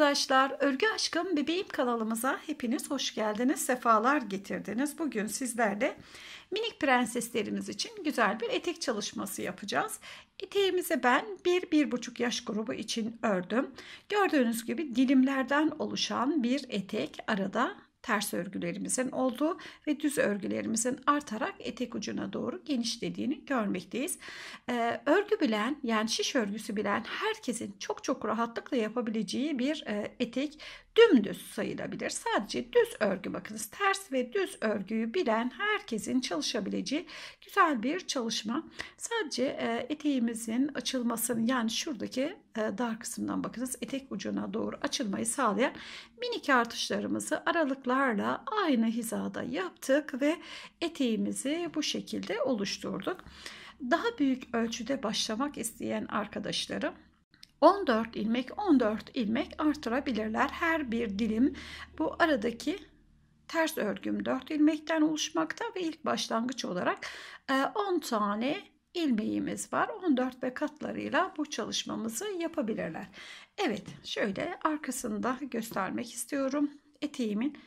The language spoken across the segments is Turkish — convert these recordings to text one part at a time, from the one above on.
arkadaşlar Örgü Aşkım Bebeğim kanalımıza hepiniz hoş geldiniz. Sefalar getirdiniz. Bugün sizlerle minik prenseslerimiz için güzel bir etek çalışması yapacağız. Eteğimizi ben 1-1,5 yaş grubu için ördüm. Gördüğünüz gibi dilimlerden oluşan bir etek. Arada ters örgülerimizin olduğu ve düz örgülerimizin artarak etek ucuna doğru genişlediğini görmekteyiz. Ee, örgü bilen yani şiş örgüsü bilen herkesin çok çok rahatlıkla yapabileceği bir e, etek dümdüz sayılabilir. Sadece düz örgü bakınız ters ve düz örgüyü bilen herkesin çalışabileceği güzel bir çalışma. Sadece e, eteğimizin açılmasını yani şuradaki e, dar kısımdan bakınız etek ucuna doğru açılmayı sağlayan minik artışlarımızı aralıklarla aynı hizada yaptık ve eteğimizi bu şekilde oluşturduk. Daha büyük ölçüde başlamak isteyen arkadaşlarım 14 ilmek 14 ilmek artırabilirler. Her bir dilim bu aradaki ters örgüm 4 ilmekten oluşmakta ve ilk başlangıç olarak 10 e, tane ilmeğimiz var. 14 ve katlarıyla bu çalışmamızı yapabilirler. Evet şöyle arkasında göstermek istiyorum. Eteğimin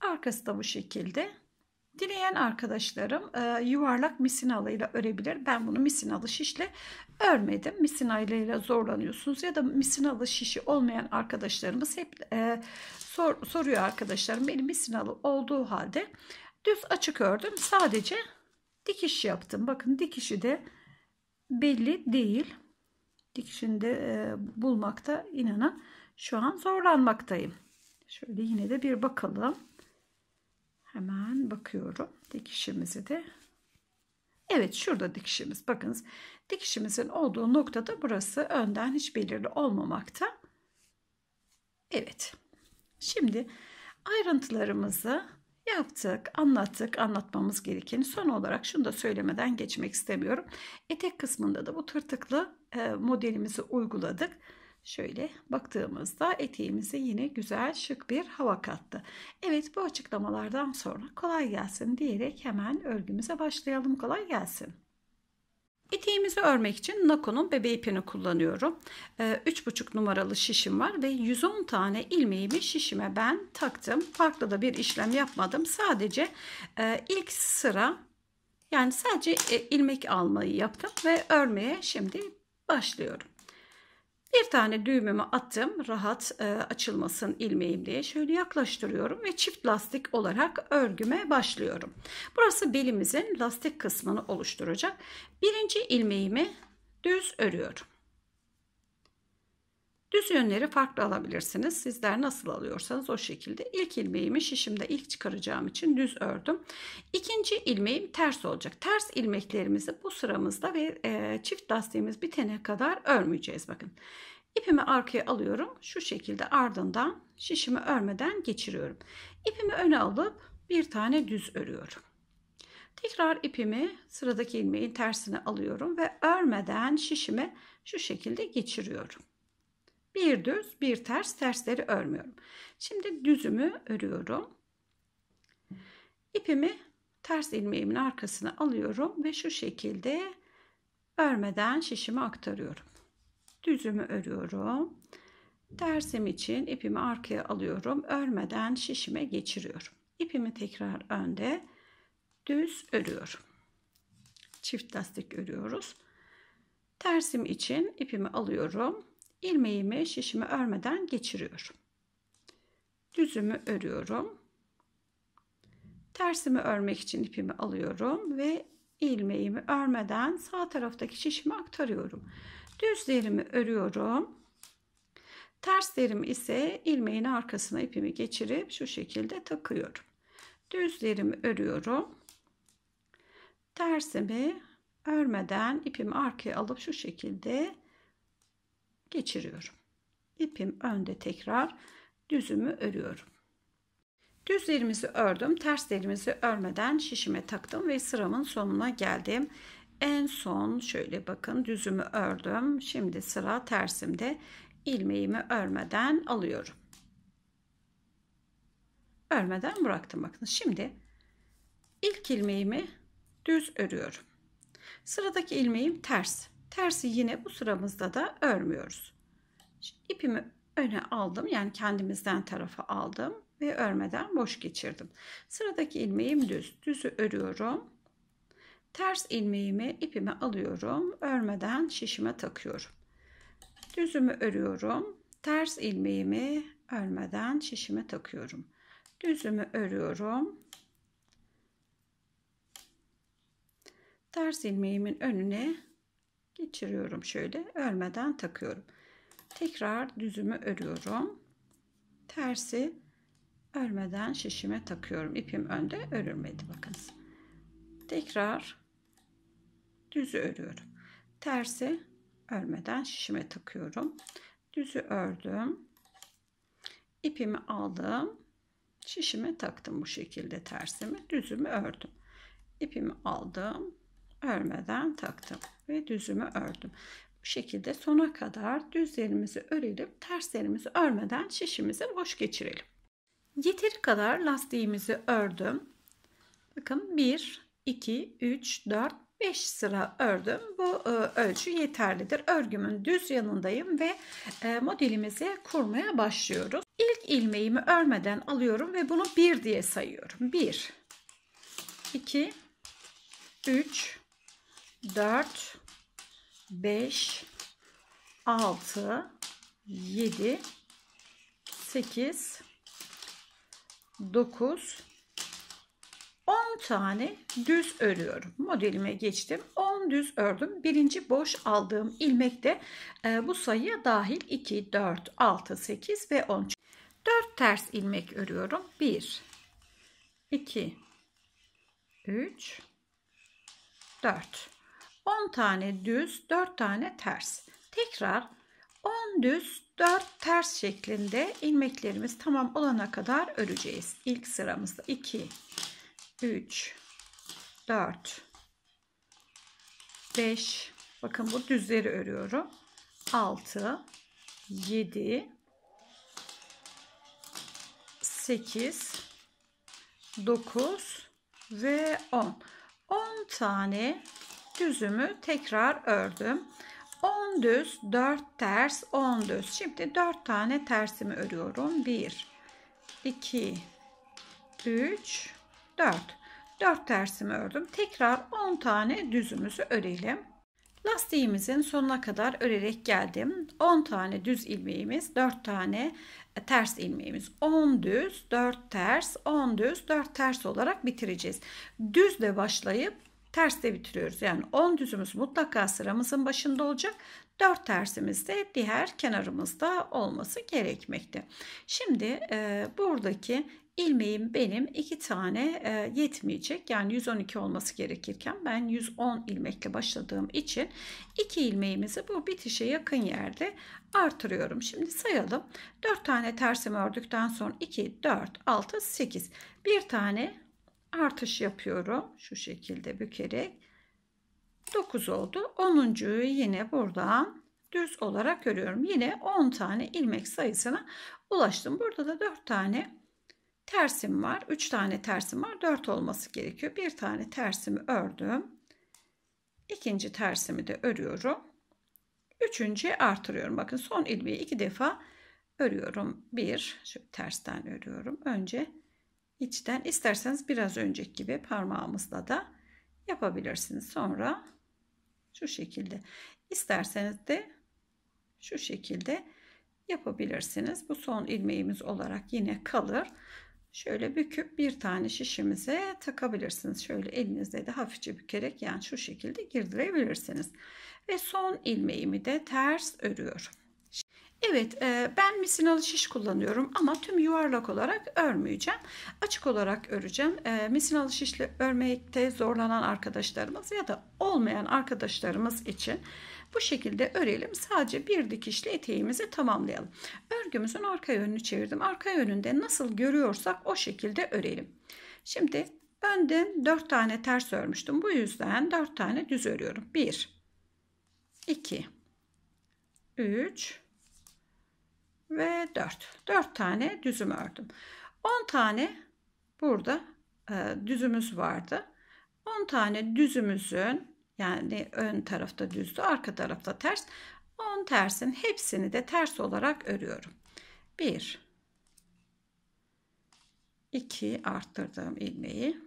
arkası da bu şekilde Dileyen arkadaşlarım e, yuvarlak ile örebilir. Ben bunu misinalı şişle örmedim. Misinalı ile zorlanıyorsunuz ya da misinalı şişi olmayan arkadaşlarımız hep e, sor, soruyor arkadaşlarım. Benim misinalı olduğu halde düz açık ördüm. Sadece dikiş yaptım. Bakın dikişi de belli değil. Dikişini de e, bulmakta inanın şu an zorlanmaktayım. Şöyle yine de bir bakalım. Hemen bakıyorum. Dikişimizi de Evet şurada dikişimiz. Bakınız dikişimizin olduğu noktada burası önden hiç belirli olmamakta. Evet. Şimdi ayrıntılarımızı yaptık, anlattık, anlatmamız gerekeni. Son olarak şunu da söylemeden geçmek istemiyorum. Etek kısmında da bu tırtıklı e, modelimizi uyguladık. Şöyle baktığımızda eteğimize yine güzel şık bir hava kattı. Evet bu açıklamalardan sonra kolay gelsin diyerek hemen örgümüze başlayalım. Kolay gelsin. Eteğimizi örmek için Nako'nun bebe ipini kullanıyorum. 3,5 ee, numaralı şişim var ve 110 tane ilmeğimi şişime ben taktım. Farklı da bir işlem yapmadım. Sadece e, ilk sıra yani sadece e, ilmek almayı yaptım ve örmeye şimdi başlıyorum. Bir tane düğümümü attım rahat e, açılmasın ilmeğim diye şöyle yaklaştırıyorum ve çift lastik olarak örgüme başlıyorum. Burası belimizin lastik kısmını oluşturacak. Birinci ilmeğimi düz örüyorum. Düz yönleri farklı alabilirsiniz. Sizler nasıl alıyorsanız o şekilde. İlk ilmeğimi şişimde ilk çıkaracağım için düz ördüm. İkinci ilmeğim ters olacak. Ters ilmeklerimizi bu sıramızda ve e, çift lastiğimiz bitene kadar örmeyeceğiz. Bakın ipimi arkaya alıyorum. Şu şekilde ardından şişimi örmeden geçiriyorum. İpimi öne alıp bir tane düz örüyorum. Tekrar ipimi sıradaki ilmeğin tersine alıyorum ve örmeden şişimi şu şekilde geçiriyorum. Bir düz, bir ters, tersleri örmüyorum. Şimdi düzümü örüyorum. İpimi ters ilmeğimin arkasına alıyorum ve şu şekilde örmeden şişimi aktarıyorum. Düzümü örüyorum. Tersim için ipimi arkaya alıyorum. Örmeden şişime geçiriyorum. İpimi tekrar önde düz örüyorum. Çift lastik örüyoruz. Tersim için ipimi alıyorum ilmeğimi şişimi örmeden geçiriyorum. Düzümü örüyorum. Tersimi örmek için ipimi alıyorum ve ilmeğimi örmeden sağ taraftaki şişimi aktarıyorum. Düzlerimi örüyorum. Terslerim ise ilmeğin arkasına ipimi geçirip şu şekilde takıyorum. Düzlerimi örüyorum. Tersimi örmeden ipimi arkaya alıp şu şekilde geçiriyorum. İpim önde tekrar düzümü örüyorum. Düzlerimizi ördüm. Terslerimizi örmeden şişime taktım ve sıramın sonuna geldim. En son şöyle bakın düzümü ördüm. Şimdi sıra tersimde ilmeğimi örmeden alıyorum. Örmeden bıraktım bakın. Şimdi ilk ilmeğimi düz örüyorum. Sıradaki ilmeğim ters. Tersi yine bu sıramızda da örmüyoruz. Şimdi ipimi öne aldım. Yani kendimizden tarafa aldım ve örmeden boş geçirdim. Sıradaki ilmeğim düz. Düzü örüyorum. Ters ilmeğimi ipime alıyorum. Örmeden şişime takıyorum. Düzümü örüyorum. Ters ilmeğimi örmeden şişime takıyorum. Düzümü örüyorum. Ters ilmeğimin önüne geçiriyorum şöyle örmeden takıyorum tekrar düzümü örüyorum tersi örmeden şişime takıyorum ipim önde örülmedi bakınız tekrar düzü örüyorum tersi örmeden şişime takıyorum düzü ördüm ipimi aldım şişime taktım bu şekilde tersimi düzümü ördüm ipimi aldım örmeden taktım ve düzümü ördüm. Bu şekilde sona kadar düzlerimizi örelim, terslerimizi örmeden şişimizi boş geçirelim. Yeteri kadar lastiğimizi ördüm. Bakın 1, 2, 3, 4, 5 sıra ördüm. Bu e, ölçü yeterlidir. Örgümün düz yanındayım ve e, modelimizi kurmaya başlıyoruz. İlk ilmeğimi örmeden alıyorum ve bunu 1 diye sayıyorum. 1 2 3 4 5, 6, 7, 8, 9, 10 tane düz örüyorum. Modelime geçtim. 10 düz ördüm. Birinci boş aldığım ilmek de e, bu sayıya dahil 2, 4, 6, 8 ve 10. 4 ters ilmek örüyorum. 1, 2, 3, 4. 10 tane düz, 4 tane ters. Tekrar 10 düz, 4 ters şeklinde ilmeklerimiz tamam olana kadar öreceğiz. İlk sıramızda 2 3 4 5 bakın bu düzleri örüyorum. 6 7 8 9 ve 10. 10 tane düzümü tekrar ördüm. 10 düz 4 ters 10 düz. Şimdi 4 tane tersimi örüyorum. 1 2 3 4 4 tersimi ördüm. Tekrar 10 tane düzümüzü örelim. Lastiğimizin sonuna kadar örerek geldim. 10 tane düz ilmeğimiz, 4 tane ters ilmeğimiz. 10 düz, 4 ters, 10 düz, 4 ters olarak bitireceğiz. Düzle başlayıp terste bitiriyoruz. Yani 10 düzümüz mutlaka sıramızın başında olacak. 4 tersimiz de diğer kenarımızda olması gerekmekte. Şimdi e, buradaki ilmeğim benim 2 tane e, yetmeyecek. Yani 112 olması gerekirken ben 110 ilmekle başladığım için 2 ilmeğimizi bu bitişe yakın yerde artırıyorum. Şimdi sayalım. 4 tane tersimi ördükten sonra 2, 4, 6, 8. Bir tane artış yapıyorum. Şu şekilde bükerek. 9 oldu. 10.yu yine buradan düz olarak örüyorum. Yine 10 tane ilmek sayısına ulaştım. Burada da 4 tane tersim var. 3 tane tersim var. 4 olması gerekiyor. Bir tane tersimi ördüm. ikinci tersimi de örüyorum. Üçüncüye artırıyorum. Bakın son ilmeği iki defa örüyorum. Bir, şöyle tersten örüyorum. Önce içten isterseniz biraz önceki gibi parmağımızla da yapabilirsiniz. Sonra şu şekilde isterseniz de şu şekilde yapabilirsiniz. Bu son ilmeğimiz olarak yine kalır. Şöyle büküp bir tane şişimize takabilirsiniz. Şöyle elinizde de hafifçe bükerek yani şu şekilde girdirebilirsiniz. Ve son ilmeğimi de ters örüyorum. Evet e, ben misinalı şiş kullanıyorum ama tüm yuvarlak olarak örmeyeceğim. Açık olarak öreceğim. E, misinalı şişle örmekte zorlanan arkadaşlarımız ya da olmayan arkadaşlarımız için bu şekilde örelim. Sadece bir dikişle eteğimizi tamamlayalım. Örgümüzün arka yönünü çevirdim. Arka yönünde nasıl görüyorsak o şekilde örelim. Şimdi önden 4 tane ters örmüştüm. Bu yüzden 4 tane düz örüyorum. 1 2 3 ve 4. 4 tane düzüm ördüm. 10 tane burada e, düzümüz vardı. 10 tane düzümüzün yani ön tarafta düzdü, arka tarafta ters. 10 tersin hepsini de ters olarak örüyorum. 1 2 arttırdığım ilmeği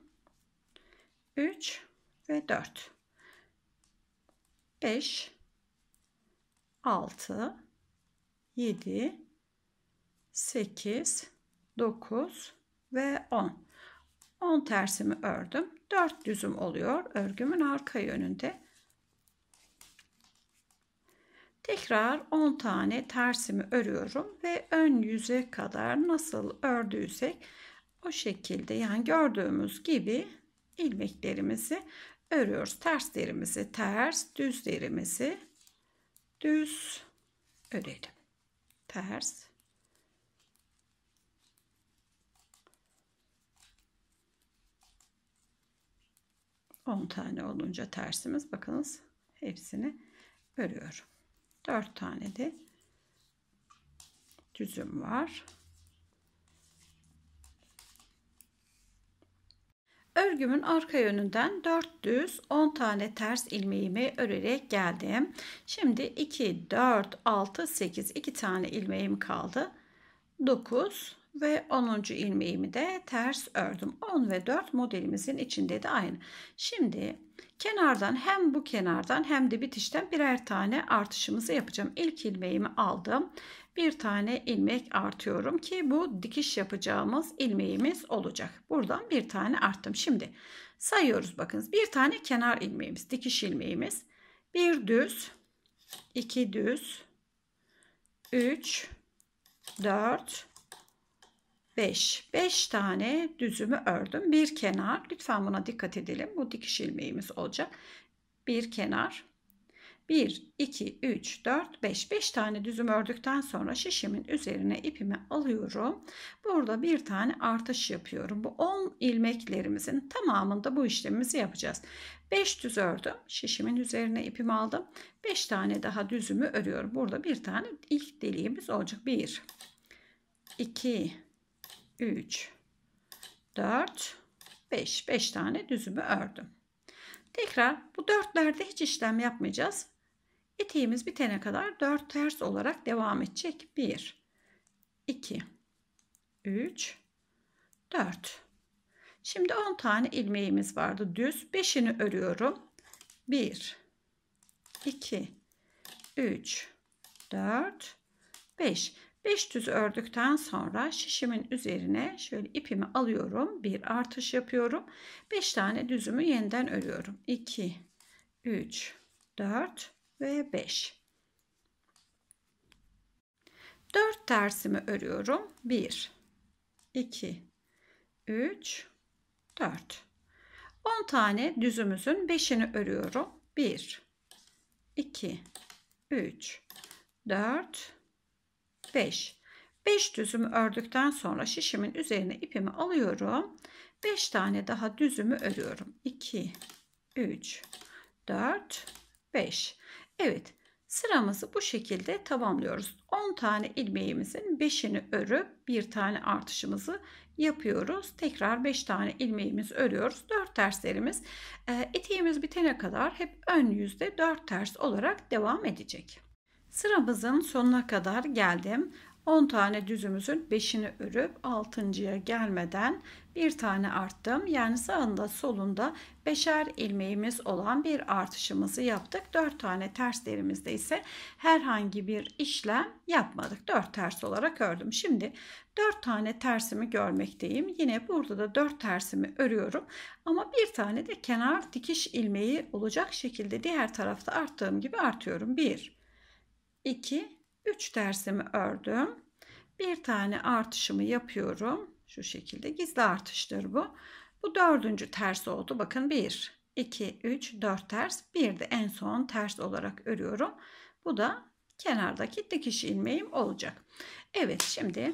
3 ve 4 5 6 7 8, 9 ve 10. 10 tersimi ördüm. 4 düzüm oluyor örgümün arka yönünde. Tekrar 10 tane tersimi örüyorum ve ön yüze kadar nasıl ördüysek o şekilde yani gördüğümüz gibi ilmeklerimizi örüyoruz. Terslerimizi ters, düzlerimizi düz örelim. Ters, 10 tane olunca tersimiz bakınız hepsini örüyorum. 4 tane de düzüm var. Örgümün arka yönünden 4 düz 10 tane ters ilmeğimi örerek geldim. Şimdi 2, 4, 6, 8 2 tane ilmeğim kaldı. 9, ve 10. ilmeğimi de ters ördüm. 10 ve 4 modelimizin içinde de aynı. Şimdi kenardan hem bu kenardan hem de bitişten birer tane artışımızı yapacağım. İlk ilmeğimi aldım. Bir tane ilmek artıyorum ki bu dikiş yapacağımız ilmeğimiz olacak. Buradan bir tane arttım. Şimdi sayıyoruz bakınız. Bir tane kenar ilmeğimiz, dikiş ilmeğimiz. Bir düz, iki düz, üç, dört, 5. 5 tane düzümü ördüm. Bir kenar. Lütfen buna dikkat edelim. Bu dikiş ilmeğimiz olacak. Bir kenar. 1, 2, 3, 4, 5. 5 tane düzüm ördükten sonra şişimin üzerine ipimi alıyorum. Burada bir tane artış yapıyorum. Bu 10 ilmeklerimizin tamamında bu işlemimizi yapacağız. 5 düz ördüm. Şişimin üzerine ipimi aldım. 5 tane daha düzümü örüyorum. Burada bir tane ilk deliğimiz olacak. 1, 2, 3, 4, 5. 5 tane düzümü ördüm. Tekrar bu dörtlerde hiç işlem yapmayacağız. Eteğimiz bitene kadar 4 ters olarak devam edecek. 1, 2, 3, 4. Şimdi 10 tane ilmeğimiz vardı düz. 5'ini örüyorum. 1, 2, 3, 4, 5. 5 düz ördükten sonra şişimin üzerine şöyle ipimi alıyorum. Bir artış yapıyorum. 5 tane düzümü yeniden örüyorum. 2, 3, 4 ve 5. 4 tersimi örüyorum. 1, 2, 3, 4. 10 tane düzümüzün 5'ini örüyorum. 1, 2, 3, 4 5. 5 düzümü ördükten sonra şişimin üzerine ipimi alıyorum. 5 tane daha düzümü örüyorum. 2, 3, 4, 5. Evet sıramızı bu şekilde tamamlıyoruz. 10 tane ilmeğimizin 5'ini örüp bir tane artışımızı yapıyoruz. Tekrar 5 tane ilmeğimiz örüyoruz. 4 terslerimiz eteğimiz bitene kadar hep ön yüzde 4 ters olarak devam edecek. Sıramızın sonuna kadar geldim. 10 tane düzümüzün 5'ini örüp 6.ya gelmeden bir tane arttım. Yani sağında solunda 5'er ilmeğimiz olan bir artışımızı yaptık. 4 tane terslerimizde ise herhangi bir işlem yapmadık. 4 ters olarak ördüm. Şimdi 4 tane tersimi görmekteyim. Yine burada da 4 tersimi örüyorum. Ama bir tane de kenar dikiş ilmeği olacak şekilde diğer tarafta arttığım gibi artıyorum. 1 2, 3 dersimi ördüm. Bir tane artışımı yapıyorum. Şu şekilde gizli artıştır bu. Bu dördüncü ters oldu. Bakın 1, 2, 3, 4 ters. Bir de en son ters olarak örüyorum. Bu da kenardaki dikiş ilmeğim olacak. Evet şimdi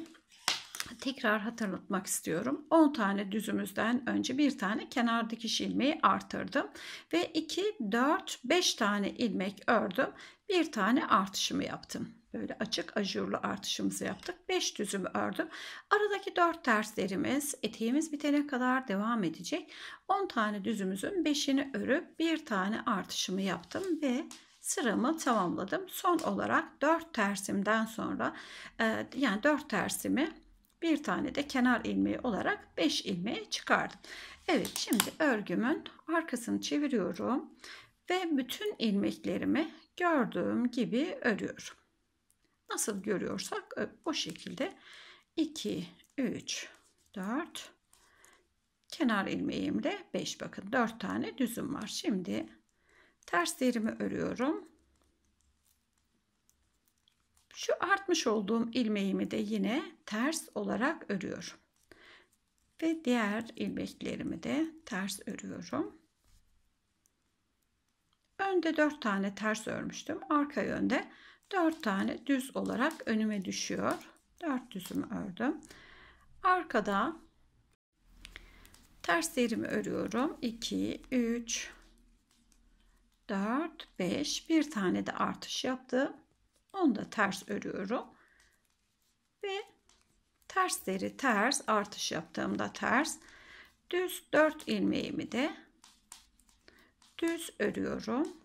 tekrar hatırlatmak istiyorum. 10 tane düzümüzden önce bir tane kenar dikiş ilmeği artırdım ve 2 4 5 tane ilmek ördüm. Bir tane artışımı yaptım. Böyle açık ajurlu artışımızı yaptık. 5 düzümü ördüm. Aradaki 4 terslerimiz eteğimiz bitene kadar devam edecek. 10 tane düzümüzün 5'ini örüp bir tane artışımı yaptım ve sıramı tamamladım. Son olarak 4 tersimden sonra e, yani 4 tersimi bir tane de kenar ilmeği olarak 5 ilmeği çıkardım. Evet şimdi örgümün arkasını çeviriyorum ve bütün ilmeklerimi gördüğüm gibi örüyorum. Nasıl görüyorsak o şekilde 2 3 4 kenar ilmeğimle 5 bakın 4 tane düzüm var. Şimdi terslerimi örüyorum şu artmış olduğum ilmeğimi de yine ters olarak örüyorum. Ve diğer ilmeklerimi de ters örüyorum. Önde 4 tane ters örmüştüm. Arka yönde 4 tane düz olarak önüme düşüyor. 4 düzümü ördüm. Arkada terslerimi örüyorum. 2, 3, 4, 5. Bir tane de artış yaptım. Onu da ters örüyorum. Ve tersleri ters artış yaptığımda ters düz 4 ilmeğimi de düz örüyorum.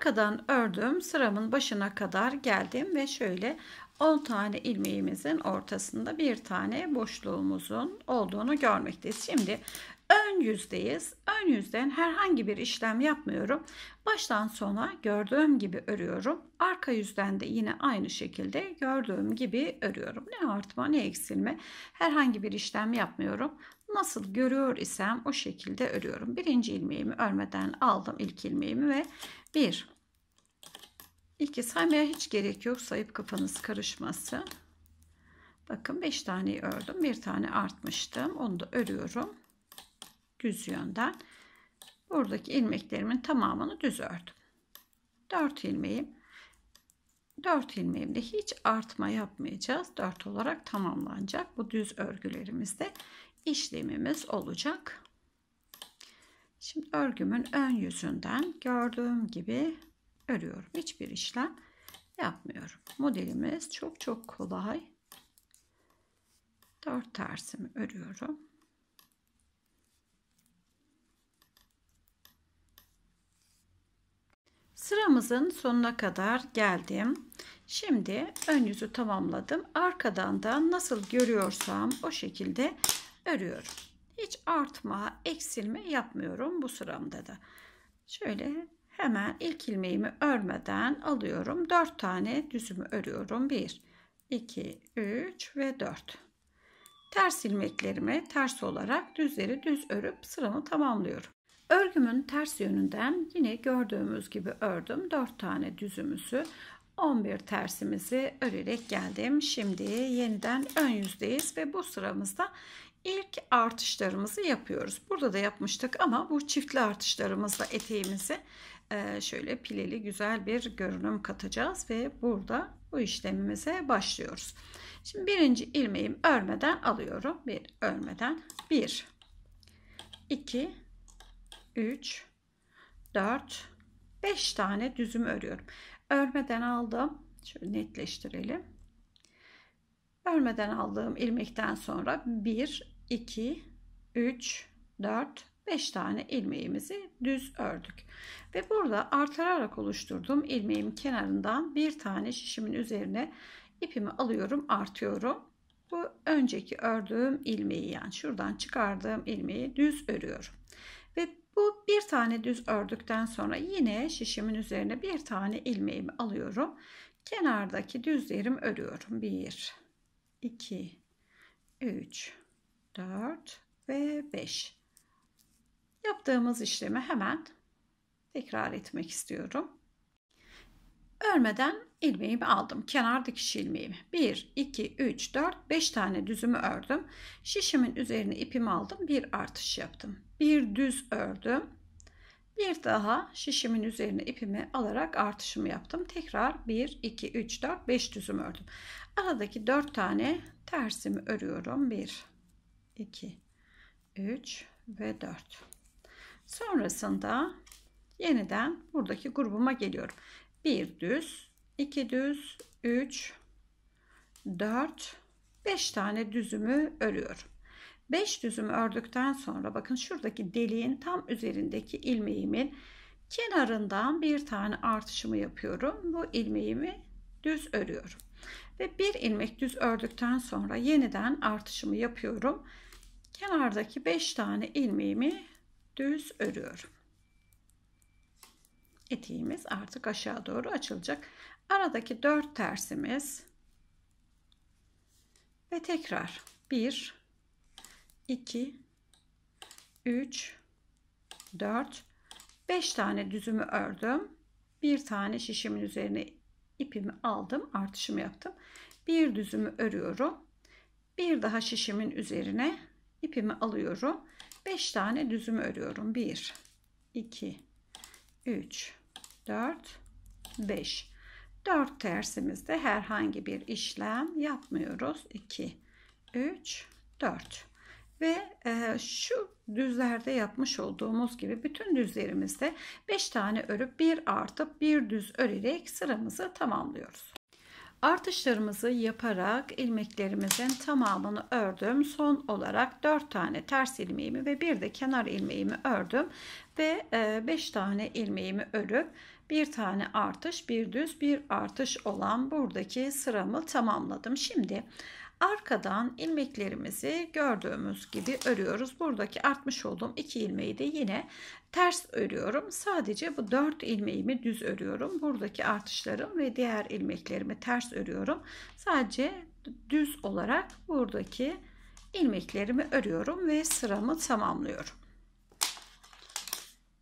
Arkadan ördüm. Sıramın başına kadar geldim ve şöyle 10 tane ilmeğimizin ortasında bir tane boşluğumuzun olduğunu görmekteyiz. Şimdi ön yüzdeyiz. Ön yüzden herhangi bir işlem yapmıyorum. Baştan sona gördüğüm gibi örüyorum. Arka yüzden de yine aynı şekilde gördüğüm gibi örüyorum. Ne artma ne eksilme herhangi bir işlem yapmıyorum. Nasıl görüyor isem o şekilde örüyorum. Birinci ilmeğimi örmeden aldım ilk ilmeğimi ve bir İlki saymaya hiç gerek yok. Sayıp kafanız karışması. Bakın 5 tane ördüm. Bir tane artmıştım. Onu da örüyorum. Düz yönden. Buradaki ilmeklerimin tamamını düz ördüm. 4 ilmeğim. 4 ilmeğimde hiç artma yapmayacağız. 4 olarak tamamlanacak. Bu düz örgülerimizde işlemimiz olacak. Şimdi örgümün ön yüzünden gördüğüm gibi örüyorum. Hiçbir işlem yapmıyorum. Modelimiz çok çok kolay. 4 tersimi örüyorum. Sıramızın sonuna kadar geldim. Şimdi ön yüzü tamamladım. Arkadan da nasıl görüyorsam o şekilde örüyorum. Hiç artma, eksilme yapmıyorum bu sıramda da. Şöyle Hemen ilk ilmeğimi örmeden alıyorum. 4 tane düzümü örüyorum. 1, 2, 3 ve 4. Ters ilmeklerimi ters olarak düzleri düz örüp sıramı tamamlıyorum. Örgümün ters yönünden yine gördüğümüz gibi ördüm. 4 tane düzümüzü 11 tersimizi örerek geldim. Şimdi yeniden ön yüzdeyiz ve bu sıramızda ilk artışlarımızı yapıyoruz. Burada da yapmıştık ama bu çiftli artışlarımızla eteğimizi ee, şöyle pileli güzel bir görünüm katacağız ve burada bu işlemimize başlıyoruz. Şimdi birinci ilmeğim örmeden alıyorum. Bir örmeden bir iki üç dört beş tane düzüm örüyorum. Örmeden aldım. Şöyle netleştirelim. Örmeden aldığım ilmekten sonra bir iki üç dört 5 tane ilmeğimizi düz ördük. Ve burada artırarak oluşturduğum ilmeğim kenarından bir tane şişimin üzerine ipimi alıyorum, artıyorum. Bu önceki ördüğüm ilmeği yani şuradan çıkardığım ilmeği düz örüyorum. Ve bu bir tane düz ördükten sonra yine şişimin üzerine bir tane ilmeğimi alıyorum. Kenardaki düzlerimi örüyorum. 1 2 3 4 ve 5 Yaptığımız işlemi hemen tekrar etmek istiyorum. Örmeden ilmeğimi aldım. Kenar dikiş ilmeğimi. 1, 2, 3, 4, 5 tane düzümü ördüm. Şişimin üzerine ipimi aldım. Bir artış yaptım. Bir düz ördüm. Bir daha şişimin üzerine ipimi alarak artışımı yaptım. Tekrar 1, 2, 3, 4, 5 düzüm ördüm. Aradaki 4 tane tersimi örüyorum. 1, 2, 3 ve 4. Sonrasında yeniden buradaki grubuma geliyorum. 1 düz, 2 düz, 3, 4, 5 tane düzümü örüyorum. 5 düzümü ördükten sonra bakın şuradaki deliğin tam üzerindeki ilmeğimin kenarından bir tane artışımı yapıyorum. Bu ilmeğimi düz örüyorum. Ve bir ilmek düz ördükten sonra yeniden artışımı yapıyorum. Kenardaki 5 tane ilmeğimi düz örüyorum. Etiğimiz artık aşağı doğru açılacak. Aradaki 4 tersimiz ve tekrar 1 2 3 4 5 tane düzümü ördüm. Bir tane şişimin üzerine ipimi aldım, artışımı yaptım. Bir düzümü örüyorum. Bir daha şişimin üzerine ipimi alıyorum 5 tane düzüm örüyorum. 1, 2, 3, 4, 5. 4 tersimizde herhangi bir işlem yapmıyoruz. 2, 3, 4. Ve e, şu düzlerde yapmış olduğumuz gibi bütün düzlerimizde 5 tane örüp 1 artıp 1 düz örerek sıramızı tamamlıyoruz. Artışlarımızı yaparak ilmeklerimizin tamamını ördüm. Son olarak 4 tane ters ilmeğimi ve bir de kenar ilmeğimi ördüm. Ve 5 e, tane ilmeğimi örüp bir tane artış, bir düz, bir artış olan buradaki sıramı tamamladım. Şimdi Arkadan ilmeklerimizi gördüğümüz gibi örüyoruz. Buradaki artmış olduğum iki ilmeği de yine ters örüyorum. Sadece bu dört ilmeğimi düz örüyorum. Buradaki artışlarım ve diğer ilmeklerimi ters örüyorum. Sadece düz olarak buradaki ilmeklerimi örüyorum ve sıramı tamamlıyorum.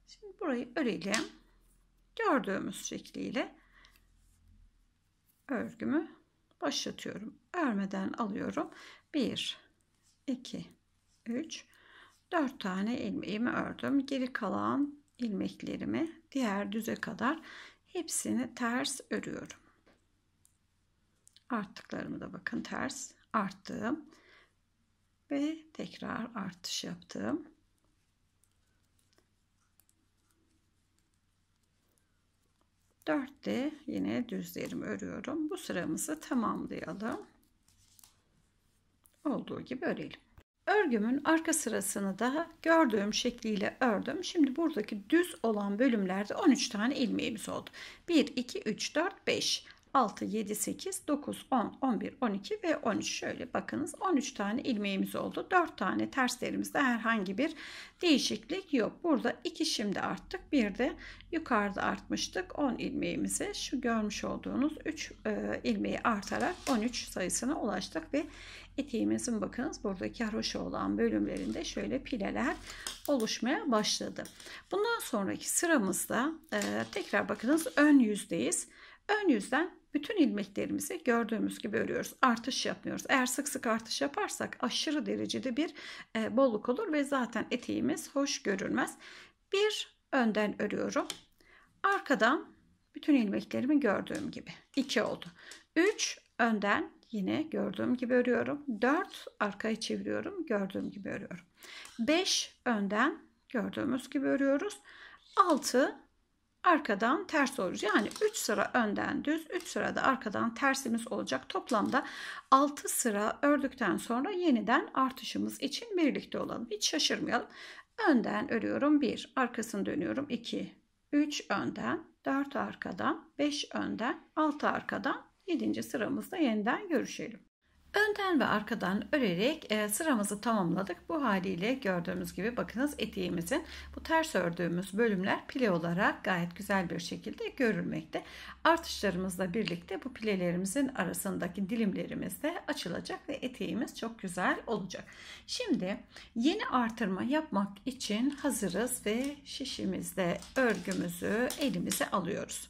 Şimdi burayı örelim. Gördüğümüz şekliyle örgümü başlatıyorum örmeden alıyorum. 1 2 3 4 tane ilmeğimi ördüm. Geri kalan ilmeklerimi diğer düze kadar hepsini ters örüyorum. Arttıklarımı da bakın ters arttım ve tekrar artış yaptım. Dörtte yine düzlerimi örüyorum. Bu sıramızı tamamlayalım olduğu gibi örelim. Örgümün arka sırasını da gördüğüm şekliyle ördüm. Şimdi buradaki düz olan bölümlerde 13 tane ilmeğimiz oldu. 1, 2, 3, 4, 5. 6, 7, 8, 9, 10, 11, 12 ve 13. Şöyle bakınız 13 tane ilmeğimiz oldu. 4 tane terslerimizde herhangi bir değişiklik yok. Burada 2 şimdi arttık. Bir de yukarıda artmıştık. 10 ilmeğimizi şu görmüş olduğunuz 3 e, ilmeği artarak 13 sayısına ulaştık ve eteğimizin bakınız buradaki haroşa olan bölümlerinde şöyle pileler oluşmaya başladı. Bundan sonraki sıramızda e, tekrar bakınız ön yüzdeyiz. Ön yüzden bütün ilmeklerimizi gördüğümüz gibi örüyoruz. Artış yapmıyoruz. Eğer sık sık artış yaparsak aşırı derecede bir e, bolluk olur ve zaten eteğimiz hoş görünmez. Bir önden örüyorum. Arkadan bütün ilmeklerimi gördüğüm gibi. 2 oldu. 3 önden yine gördüğüm gibi örüyorum. 4 arkaya çeviriyorum. Gördüğüm gibi örüyorum. 5 önden gördüğümüz gibi örüyoruz. 6 arkadan ters olur, Yani 3 sıra önden düz, 3 sıra da arkadan tersimiz olacak. Toplamda 6 sıra ördükten sonra yeniden artışımız için birlikte olalım. Hiç şaşırmayalım. Önden örüyorum 1, arkasını dönüyorum 2, 3 önden, 4 arkadan, 5 önden, 6 arkadan, 7. sıramızda yeniden görüşelim. Önden ve arkadan örerek e, sıramızı tamamladık. Bu haliyle gördüğümüz gibi bakınız eteğimizin bu ters ördüğümüz bölümler pile olarak gayet güzel bir şekilde görülmekte. Artışlarımızla birlikte bu pilelerimizin arasındaki dilimlerimiz de açılacak ve eteğimiz çok güzel olacak. Şimdi yeni artırma yapmak için hazırız ve şişimizde örgümüzü elimize alıyoruz.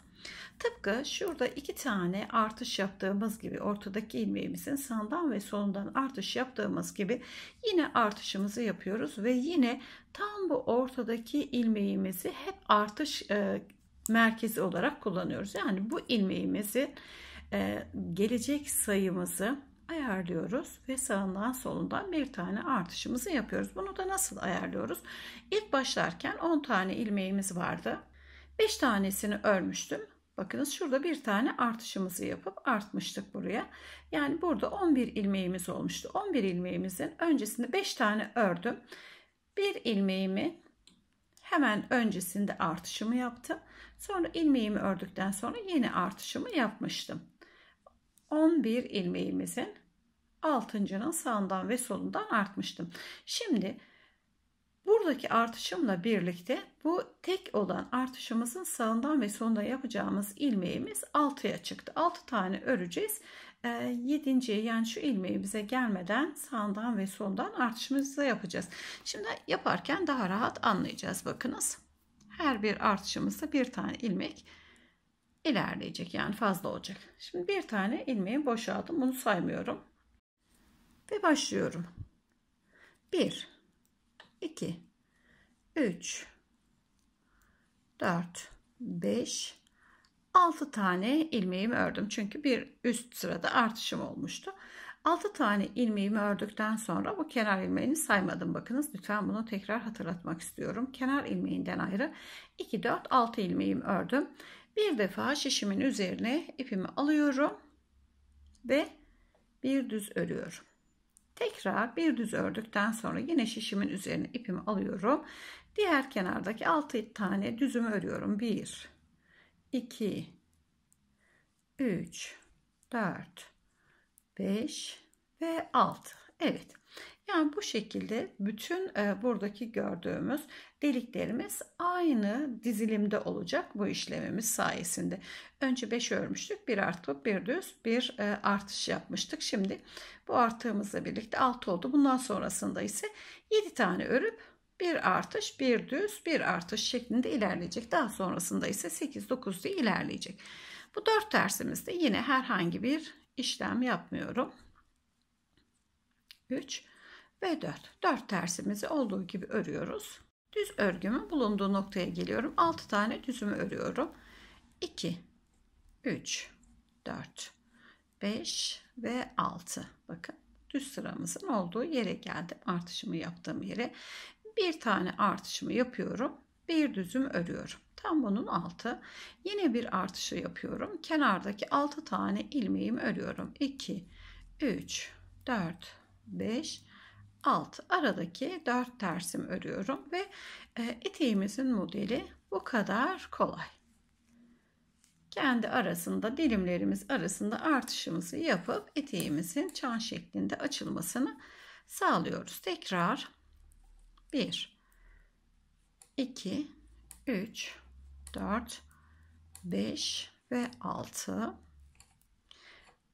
Tıpkı şurada iki tane artış yaptığımız gibi ortadaki ilmeğimizin sağından ve solundan artış yaptığımız gibi yine artışımızı yapıyoruz ve yine tam bu ortadaki ilmeğimizi hep artış e, merkezi olarak kullanıyoruz. Yani bu ilmeğimizi e, gelecek sayımızı ayarlıyoruz ve sağından solundan bir tane artışımızı yapıyoruz. Bunu da nasıl ayarlıyoruz? İlk başlarken 10 tane ilmeğimiz vardı. 5 tanesini örmüştüm. Bakınız şurada bir tane artışımızı yapıp artmıştık buraya. Yani burada 11 ilmeğimiz olmuştu. 11 ilmeğimizin öncesinde 5 tane ördüm. Bir ilmeğimi hemen öncesinde artışımı yaptım. Sonra ilmeğimi ördükten sonra yeni artışımı yapmıştım. 11 ilmeğimizin altıncının sağından ve solundan artmıştım. Şimdi Buradaki artışımla birlikte bu tek olan artışımızın sağından ve sonunda yapacağımız ilmeğimiz 6'ya çıktı. 6 tane öreceğiz. 7. Ee, yani şu bize gelmeden sağından ve soldan artışımızı yapacağız. Şimdi yaparken daha rahat anlayacağız. Bakınız her bir artışımızda bir tane ilmek ilerleyecek yani fazla olacak. Şimdi bir tane ilmeği boşaldım. Bunu saymıyorum. Ve başlıyorum. 1 2 3 4 5 6 tane ilmeğimi ördüm. Çünkü bir üst sırada artışım olmuştu. 6 tane ilmeğimi ördükten sonra bu kenar ilmeğini saymadım. Bakınız lütfen bunu tekrar hatırlatmak istiyorum. Kenar ilmeğinden ayrı 2 4 6 ilmeğimi ördüm. Bir defa şişimin üzerine ipimi alıyorum ve bir düz örüyorum. Tekrar bir düz ördükten sonra yine şişimin üzerine ipimi alıyorum. Diğer kenardaki 6 tane düzümü örüyorum. 1 2 3 4 5 ve 6. Evet. Yani bu şekilde bütün e, buradaki gördüğümüz deliklerimiz aynı dizilimde olacak bu işlemimiz sayesinde. Önce 5 örmüştük. 1 artıp 1 düz bir e, artış yapmıştık. Şimdi bu arttığımızla birlikte 6 oldu. Bundan sonrasında ise 7 tane örüp bir artış, bir düz, bir artış şeklinde ilerleyecek. Daha sonrasında ise 8-9 diye ilerleyecek. Bu dört dersimizde yine herhangi bir işlem yapmıyorum. 3 ve 4. 4 tersimizi olduğu gibi örüyoruz. Düz örgümün bulunduğu noktaya geliyorum. 6 tane düzümü örüyorum. 2, 3, 4, 5 ve 6. Bakın düz sıramızın olduğu yere geldim. Artışımı yaptığım yere. Bir tane artışımı yapıyorum. Bir düzüm örüyorum. Tam bunun altı. Yine bir artışı yapıyorum. Kenardaki 6 tane ilmeğimi örüyorum. 2, 3, 4, 5, alt aradaki 4 tersim örüyorum ve e, eteğimizin modeli bu kadar kolay. Kendi arasında dilimlerimiz arasında artışımızı yapıp eteğimizin çan şeklinde açılmasını sağlıyoruz. Tekrar 1 2 3 4 5 ve 6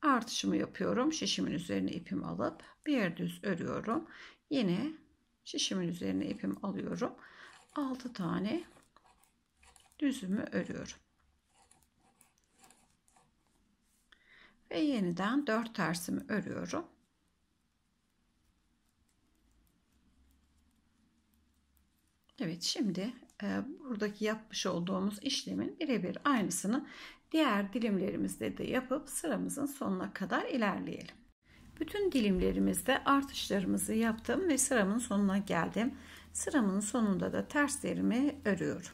artışımı yapıyorum. Şişimin üzerine ipim alıp bir düz örüyorum. Yine şişimin üzerine ipim alıyorum. 6 tane düzümü örüyorum. Ve yeniden 4 tersimi örüyorum. Evet şimdi e, buradaki yapmış olduğumuz işlemin birebir aynısını Diğer dilimlerimizde de yapıp sıramızın sonuna kadar ilerleyelim. Bütün dilimlerimizde artışlarımızı yaptım ve sıramın sonuna geldim. Sıramın sonunda da terslerimi örüyorum.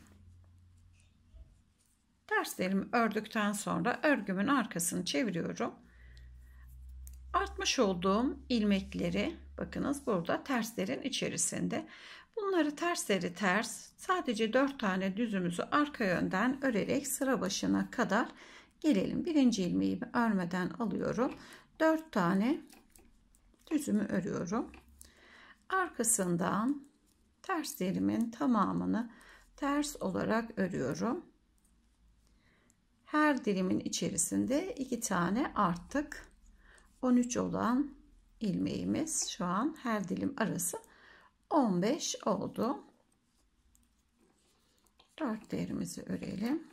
Terslerimi ördükten sonra örgümün arkasını çeviriyorum. Artmış olduğum ilmekleri bakınız burada terslerin içerisinde Bunları tersleri ters sadece 4 tane düzümüzü arka yönden örerek sıra başına kadar gelelim. Birinci ilmeği örmeden alıyorum. 4 tane düzümü örüyorum. Arkasından terslerimin tamamını ters olarak örüyorum. Her dilimin içerisinde iki tane arttık. 13 olan ilmeğimiz şu an her dilim arası 15 oldu. 4 değerimizi örelim.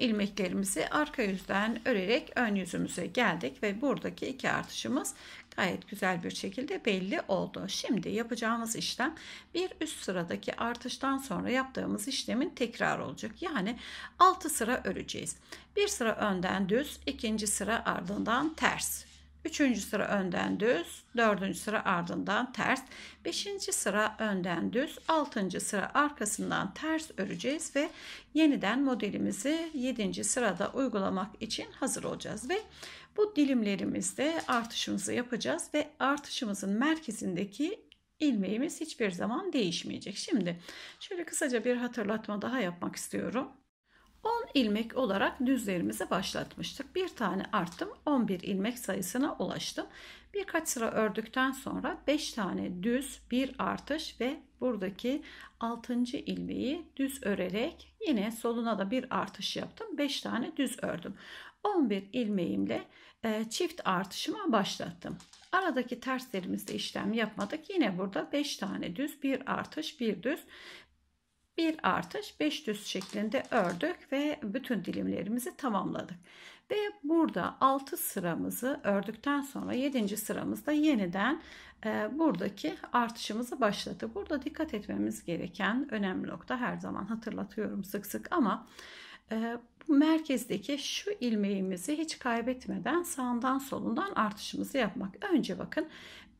ilmeklerimizi arka yüzden örerek ön yüzümüze geldik ve buradaki iki artışımız gayet güzel bir şekilde belli oldu. Şimdi yapacağımız işlem bir üst sıradaki artıştan sonra yaptığımız işlemin tekrar olacak. Yani 6 sıra öreceğiz. Bir sıra önden düz, ikinci sıra ardından ters. Üçüncü sıra önden düz, dördüncü sıra ardından ters, beşinci sıra önden düz, altıncı sıra arkasından ters öreceğiz ve yeniden modelimizi yedinci sırada uygulamak için hazır olacağız ve bu dilimlerimizde artışımızı yapacağız ve artışımızın merkezindeki ilmeğimiz hiçbir zaman değişmeyecek. Şimdi şöyle kısaca bir hatırlatma daha yapmak istiyorum. 10 ilmek olarak düzlerimizi başlatmıştık. Bir tane arttım 11 ilmek sayısına ulaştım. Birkaç sıra ördükten sonra 5 tane düz bir artış ve buradaki 6. ilmeği düz örerek yine soluna da bir artış yaptım. 5 tane düz ördüm. 11 ilmeğimle e, çift artışıma başlattım. Aradaki terslerimizde işlem yapmadık. Yine burada 5 tane düz, bir artış, bir düz bir artış 5 düz şeklinde ördük ve bütün dilimlerimizi tamamladık. Ve burada 6 sıramızı ördükten sonra 7. sıramızda yeniden e, buradaki artışımızı başladı. Burada dikkat etmemiz gereken önemli nokta her zaman hatırlatıyorum sık sık ama ee, bu merkezdeki şu ilmeğimizi hiç kaybetmeden sağından solundan artışımızı yapmak. Önce bakın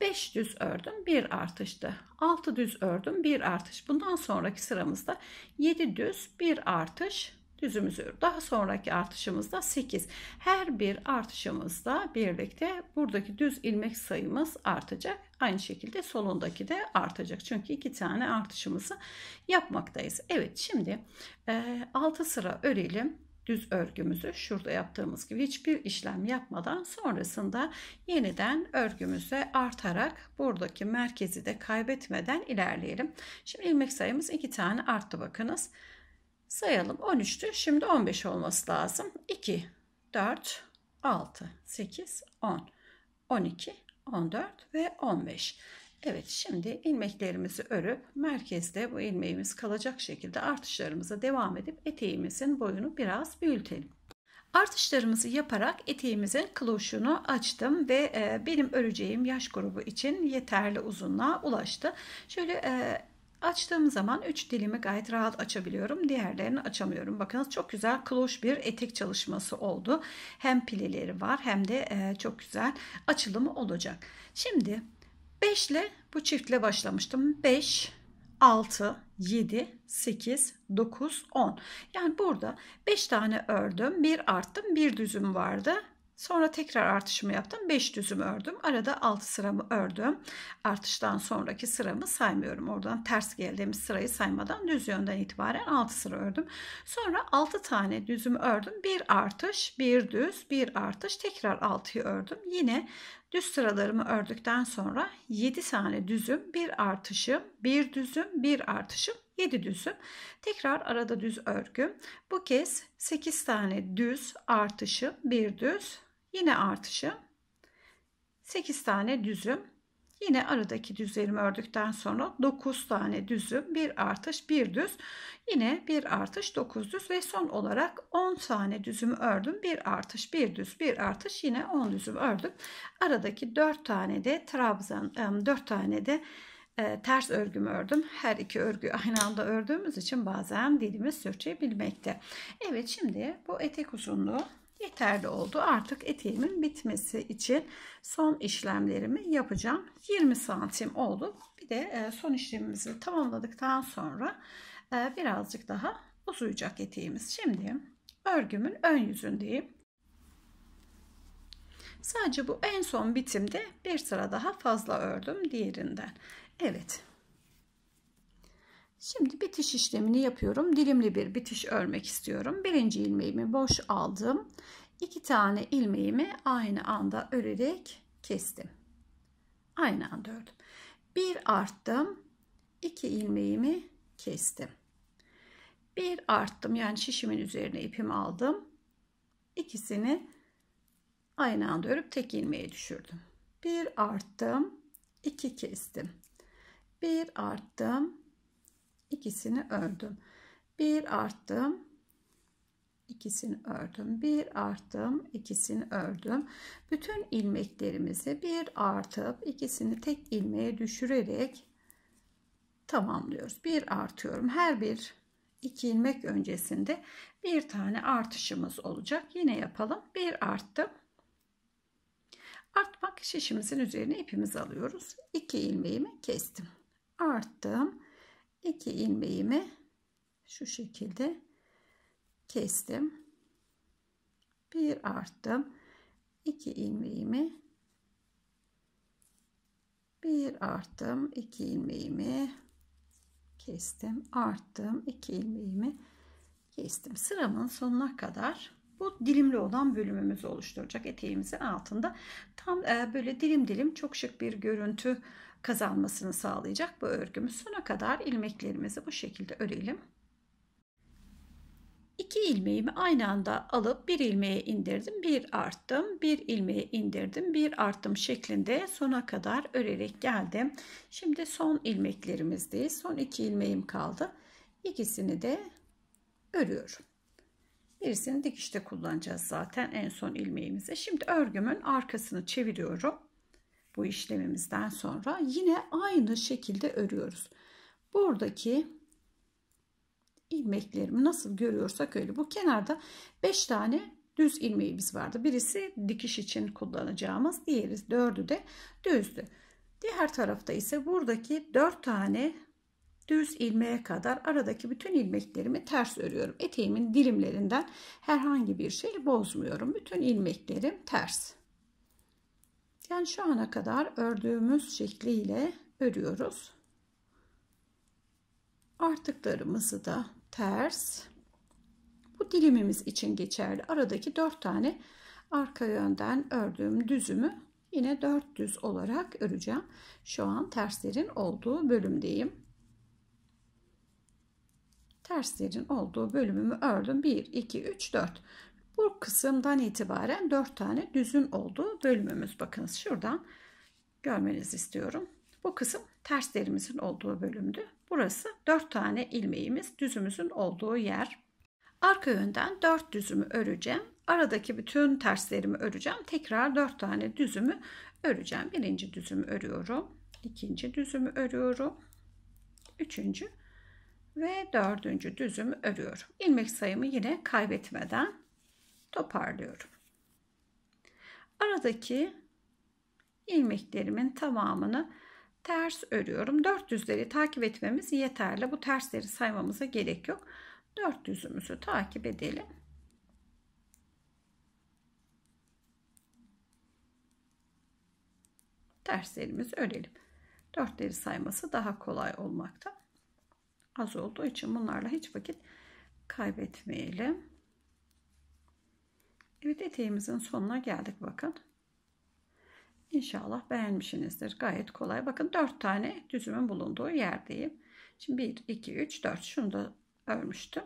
5 düz ördüm bir artıştı. 6 düz ördüm bir artış. Bundan sonraki sıramızda 7 düz bir artış düzümüz örüp daha sonraki artışımızda 8. Her bir artışımızda birlikte buradaki düz ilmek sayımız artacak. Aynı şekilde solundaki de artacak. Çünkü iki tane artışımızı yapmaktayız. Evet şimdi e, 6 sıra örelim düz örgümüzü şurada yaptığımız gibi hiçbir işlem yapmadan sonrasında yeniden örgümüze artarak buradaki merkezi de kaybetmeden ilerleyelim. Şimdi ilmek sayımız iki tane arttı bakınız. Sayalım 13'tü. Şimdi 15 olması lazım. 2, 4, 6, 8, 10, 12, 14 ve 15. Evet şimdi ilmeklerimizi örüp merkezde bu ilmeğimiz kalacak şekilde artışlarımıza devam edip eteğimizin boyunu biraz büyütelim. Artışlarımızı yaparak eteğimizin kloşunu açtım ve e, benim öreceğim yaş grubu için yeterli uzunluğa ulaştı. Şöyle e, Açtığım zaman 3 dilimi gayet rahat açabiliyorum. Diğerlerini açamıyorum. Bakınız çok güzel kloş bir etek çalışması oldu. Hem pileleri var hem de e, çok güzel açılımı olacak. Şimdi 5 ile bu çiftle başlamıştım. 5 6, 7, 8, 9, 10. Yani burada 5 tane ördüm. Bir arttım. Bir düzüm vardı. Sonra tekrar artışımı yaptım. 5 düzüm ördüm. Arada 6 sıramı ördüm. Artıştan sonraki sıramı saymıyorum. Oradan ters geldiğimiz sırayı saymadan düz yönden itibaren 6 sıra ördüm. Sonra 6 tane düzümü ördüm. Bir artış, bir düz, bir artış. Tekrar 6'yı ördüm. Yine düz sıralarımı ördükten sonra 7 tane düzüm, bir artışım, bir düzüm, bir artışım, 7 düzüm. Tekrar arada düz örgüm. Bu kez 8 tane düz artışım, bir düz, Yine artışım. 8 tane düzüm. Yine aradaki düzlerimi ördükten sonra 9 tane düzüm, bir artış, bir düz. Yine bir artış, 9 düz ve son olarak 10 tane düzümü ördüm. Bir artış, bir düz, bir artış yine 10 düzüm ördüm. Aradaki 4 tane de trabzan, 4 tane de e, ters örgümü ördüm. Her iki örgü aynı anda ördüğümüz için bazen dilimiz sürçebilmekte. Evet şimdi bu etek uzunluğu yeterli oldu. Artık eteğimin bitmesi için son işlemlerimi yapacağım. 20 santim oldu. Bir de e, son işlemimizi tamamladıktan sonra e, birazcık daha uzayacak eteğimiz. Şimdi örgümün ön yüzündeyim. Sadece bu en son bitimde bir sıra daha fazla ördüm diğerinden. Evet Şimdi bitiş işlemini yapıyorum. Dilimli bir bitiş örmek istiyorum. Birinci ilmeğimi boş aldım. İki tane ilmeğimi aynı anda örerek kestim. Aynı anda ördüm. Bir arttım. İki ilmeğimi kestim. Bir arttım yani şişimin üzerine ipimi aldım. İkisini aynı anda örüp tek ilmeğe düşürdüm. Bir arttım. İki kestim. Bir arttım ikisini ördüm. Bir arttım, ikisini ördüm. Bir arttım, ikisini ördüm. Bütün ilmeklerimizi bir artıp ikisini tek ilmeğe düşürerek tamamlıyoruz. Bir artıyorum. Her bir iki ilmek öncesinde bir tane artışımız olacak. Yine yapalım. Bir arttım. Artmak şişimizin üzerine ipimiz alıyoruz. İki ilmeğimi kestim. Arttım iki ilmeğimi şu şekilde kestim. Bir arttım. iki ilmeğimi bir arttım. iki ilmeğimi kestim. Arttım. iki ilmeğimi kestim. Sıramın sonuna kadar bu dilimli olan bölümümüzü oluşturacak eteğimizin altında. Tam e, böyle dilim dilim çok şık bir görüntü kazanmasını sağlayacak bu örgümüz. Sona kadar ilmeklerimizi bu şekilde örelim. İki ilmeğimi aynı anda alıp bir ilmeğe indirdim, bir arttım, bir ilmeğe indirdim, bir arttım şeklinde sona kadar örerek geldim. Şimdi son ilmeklerimizdeyiz. Son iki ilmeğim kaldı. İkisini de örüyorum. Birisini dikişte kullanacağız zaten en son ilmeğimize. Şimdi örgümün arkasını çeviriyorum bu işlemimizden sonra yine aynı şekilde örüyoruz. Buradaki ilmeklerimi nasıl görüyorsak öyle. Bu kenarda 5 tane düz ilmeğimiz vardı. Birisi dikiş için kullanacağımız, diğeri dördü de düzdü. Diğer tarafta ise buradaki 4 tane düz ilmeğe kadar aradaki bütün ilmeklerimi ters örüyorum. Eteğimin dilimlerinden herhangi bir şey bozmuyorum. Bütün ilmeklerim ters. Yani şu ana kadar ördüğümüz şekliyle örüyoruz. Artıklarımızı da ters. Bu dilimimiz için geçerli. Aradaki 4 tane arka yönden ördüğüm düzümü yine 4 düz olarak öreceğim. Şu an terslerin olduğu bölümdeyim. Terslerin olduğu bölümümü ördüm. 1, 2, 3, 4. Bu kısımdan itibaren 4 tane düzün olduğu bölümümüz. Bakınız şuradan görmenizi istiyorum. Bu kısım terslerimizin olduğu bölümdü. Burası 4 tane ilmeğimiz düzümüzün olduğu yer. Arka yönden 4 düzümü öreceğim. Aradaki bütün terslerimi öreceğim. Tekrar 4 tane düzümü öreceğim. Birinci düzümü örüyorum. ikinci düzümü örüyorum. Üçüncü ve dördüncü düzümü örüyorum. İlmek sayımı yine kaybetmeden toparlıyorum. Aradaki ilmeklerimin tamamını ters örüyorum. Dört düzleri takip etmemiz yeterli. Bu tersleri saymamıza gerek yok. Dört düzümüzü takip edelim. Terslerimizi örelim. Dörtleri sayması daha kolay olmakta. Az olduğu için bunlarla hiç vakit kaybetmeyelim. Evet eteğimizin sonuna geldik bakın. İnşallah beğenmişsinizdir. Gayet kolay. Bakın 4 tane düzümün bulunduğu yerdeyim. Şimdi 1, 2, 3, 4. Şunu da örmüştüm.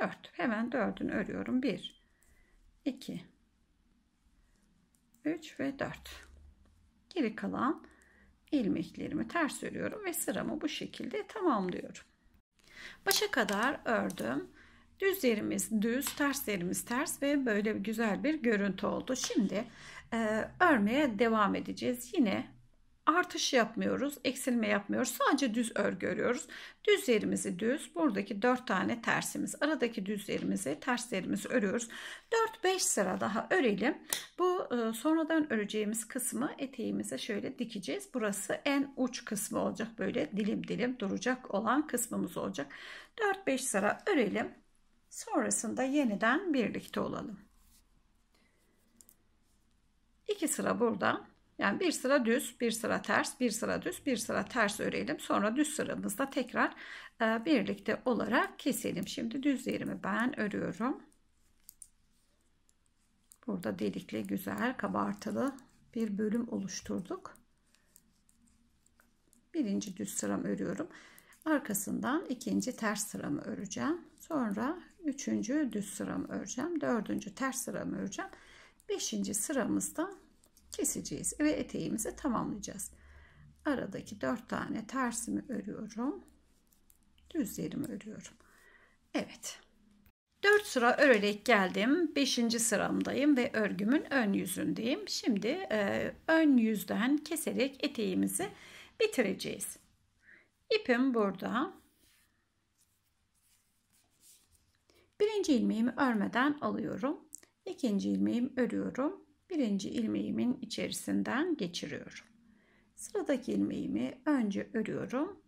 4. Hemen 4'ünü örüyorum. 1, 2, 3 ve 4. Geri kalan ilmeklerimi ters örüyorum ve sıramı bu şekilde tamamlıyorum. Başa kadar ördüm. Düz yerimiz düz, ters yerimiz ters ve böyle güzel bir görüntü oldu. Şimdi e, örmeye devam edeceğiz. Yine artış yapmıyoruz, eksilme yapmıyoruz. Sadece düz örgü örüyoruz. Düz yerimizi düz, buradaki 4 tane tersimiz, aradaki düz yerimizi, ters yerimizi örüyoruz. 4-5 sıra daha örelim. Bu e, sonradan öreceğimiz kısmı eteğimize şöyle dikeceğiz. Burası en uç kısmı olacak. Böyle dilim dilim duracak olan kısmımız olacak. 4-5 sıra örelim. Sonrasında yeniden birlikte olalım. İki sıra burada. Yani bir sıra düz, bir sıra ters, bir sıra düz, bir sıra ters örelim. Sonra düz sıramızda tekrar e, birlikte olarak keselim. Şimdi düz yerimi ben örüyorum. Burada delikli güzel kabartılı bir bölüm oluşturduk. Birinci düz sıramı örüyorum. Arkasından ikinci ters sıramı öreceğim. Sonra Üçüncü düz sıramı öreceğim. Dördüncü ters sıramı öreceğim. Beşinci sıramızda keseceğiz ve eteğimizi tamamlayacağız. Aradaki dört tane tersimi örüyorum. Düzlerimi örüyorum. Evet. 4 sıra örerek geldim. 5. sıramdayım ve örgümün ön yüzündeyim. Şimdi e, ön yüzden keserek eteğimizi bitireceğiz. İpim burada. Birinci ilmeğimi örmeden alıyorum. İkinci ilmeğimi örüyorum. Birinci ilmeğimin içerisinden geçiriyorum. Sıradaki ilmeğimi önce örüyorum.